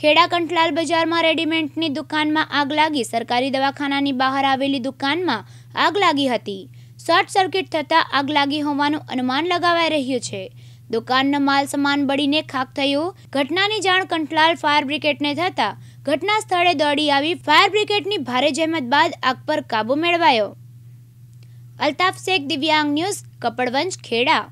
ખેડા કંઠલાલ બજારમાં રેડીમેન્ટની દુકાનમાં આગ લાગી સરકારી દવાખાનાની બહાર આવેલી દુકાનમાં આગ લાગી હતી શોર્ટ સર્કિટ થતાં આગ લાગી હોવાનું અનુમાન લગાવાઈ રહ્યું છે દુકાનનો માલ સામાન બળીને ખાક થયો ઘટનાની જાણ કંઠલાલ ફાયર બ્રિગેડને થતાં ઘટના સ્થળે દોડી આવી ફાયર બ્રિગેડની ભારે જહેમત બાદ આગ પર કાબૂ મેળવાયો અલ્તાફ શેખ દિવ્યાંગ ન્યૂઝ કપડવંજ ખેડા